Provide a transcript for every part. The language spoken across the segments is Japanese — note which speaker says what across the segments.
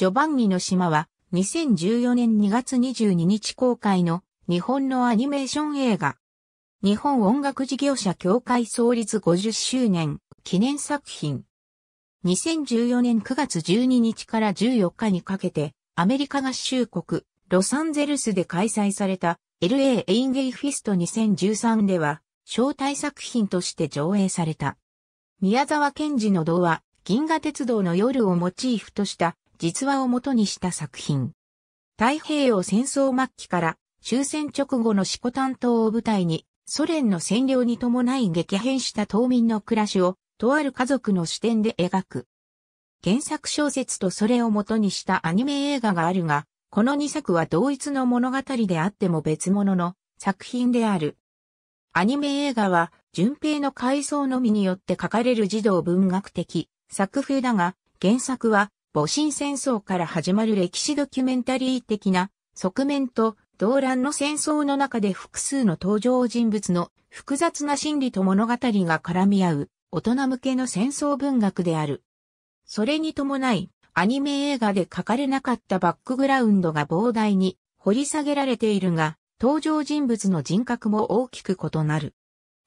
Speaker 1: ジョバンニの島は2014年2月22日公開の日本のアニメーション映画。日本音楽事業者協会創立50周年記念作品。2014年9月12日から14日にかけてアメリカ合衆国ロサンゼルスで開催された LA エインゲイフィスト2013では招待作品として上映された。宮沢賢治の童話銀河鉄道の夜をモチーフとした実話をもとにした作品。太平洋戦争末期から終戦直後の四股担当を舞台に、ソ連の占領に伴い激変した島民の暮らしを、とある家族の視点で描く。原作小説とそれをもとにしたアニメ映画があるが、この2作は同一の物語であっても別物の作品である。アニメ映画は、純平の回想のみによって書かれる児童文学的作風だが、原作は戊辰戦争から始まる歴史ドキュメンタリー的な側面と動乱の戦争の中で複数の登場人物の複雑な心理と物語が絡み合う大人向けの戦争文学である。それに伴い、アニメ映画で書かれなかったバックグラウンドが膨大に掘り下げられているが、登場人物の人格も大きく異なる。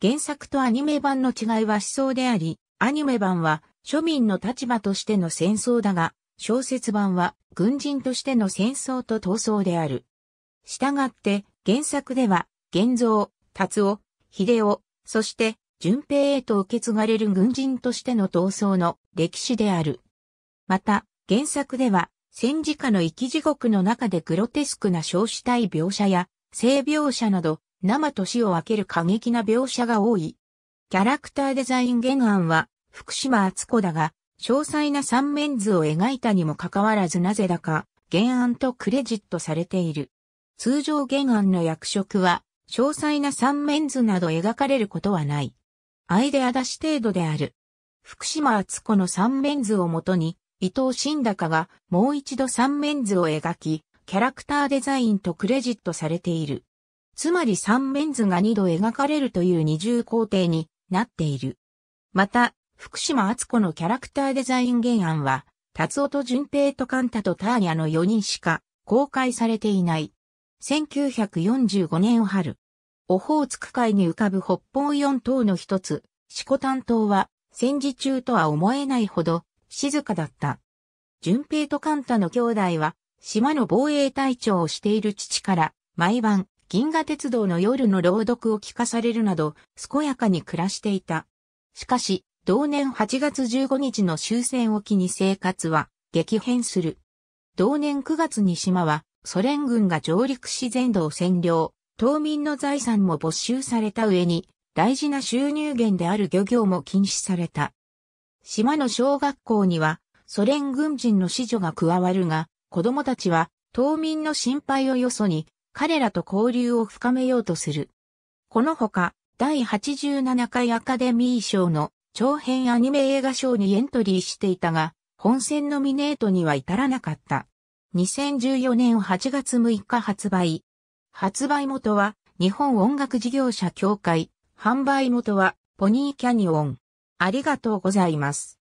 Speaker 1: 原作とアニメ版の違いは思想であり、アニメ版は庶民の立場としての戦争だが、小説版は軍人としての戦争と闘争である。したがって原作では、現像、達夫、秀夫、そして順平へと受け継がれる軍人としての闘争の歴史である。また、原作では、戦時下の生き地獄の中でグロテスクな少子体描写や、性描写など、生と死を分ける過激な描写が多い。キャラクターデザイン原案は、福島厚子だが、詳細な三面図を描いたにもかかわらずなぜだか、原案とクレジットされている。通常原案の役職は、詳細な三面図など描かれることはない。アイデア出し程度である。福島厚子の三面図をもとに、伊藤新高がもう一度三面図を描き、キャラクターデザインとクレジットされている。つまり三面図が二度描かれるという二重工程になっている。また、福島敦子のキャラクターデザイン原案は、達夫と淳平とカンタとターニャの4人しか公開されていない。1945年春、オホーツク海に浮かぶ北方四島の一つ、四股担当は戦時中とは思えないほど静かだった。淳平とカンタの兄弟は島の防衛隊長をしている父から毎晩銀河鉄道の夜の朗読を聞かされるなど健やかに暮らしていた。しかし同年8月15日の終戦を機に生活は激変する。同年9月に島はソ連軍が上陸し全土を占領、島民の財産も没収された上に大事な収入源である漁業も禁止された。島の小学校にはソ連軍人の子女が加わるが、子供たちは島民の心配をよそに彼らと交流を深めようとする。このほか、第87回アカデミー賞の長編アニメ映画賞にエントリーしていたが、本戦ノミネートには至らなかった。2014年8月6日発売。発売元は、日本音楽事業者協会、販売元は、ポニーキャニオン。ありがとうございます。